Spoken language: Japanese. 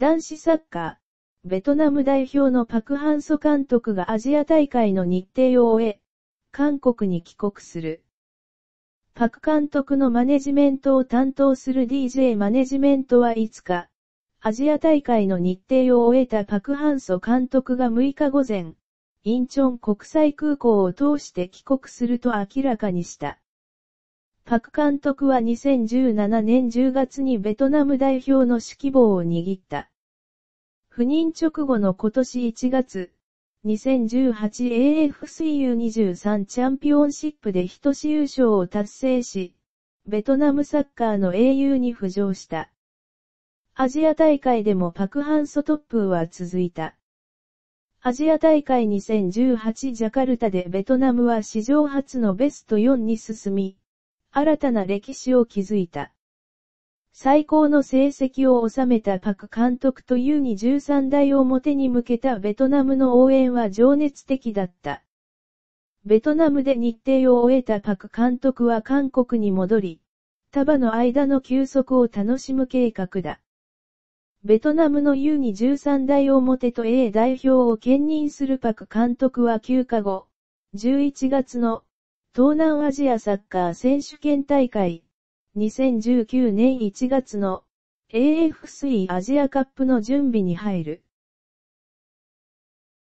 男子サッカー、ベトナム代表のパクハンソ監督がアジア大会の日程を終え、韓国に帰国する。パク監督のマネジメントを担当する DJ マネジメントは5日、アジア大会の日程を終えたパクハンソ監督が6日午前、インチョン国際空港を通して帰国すると明らかにした。パク監督は2017年10月にベトナム代表の指揮棒を握った。不妊直後の今年1月、2018AFC U23 チャンピオンシップで一試優勝を達成し、ベトナムサッカーの英雄に浮上した。アジア大会でもパクハンソトップは続いた。アジア大会2018ジャカルタでベトナムは史上初のベスト4に進み、新たな歴史を築いた。最高の成績を収めたパク監督と U23 代表に向けたベトナムの応援は情熱的だった。ベトナムで日程を終えたパク監督は韓国に戻り、束の間の休息を楽しむ計画だ。ベトナムの U23 代表と A 代表を兼任するパク監督は休暇後、11月の東南アジアサッカー選手権大会、2019年1月の AF3 アジアカップの準備に入る。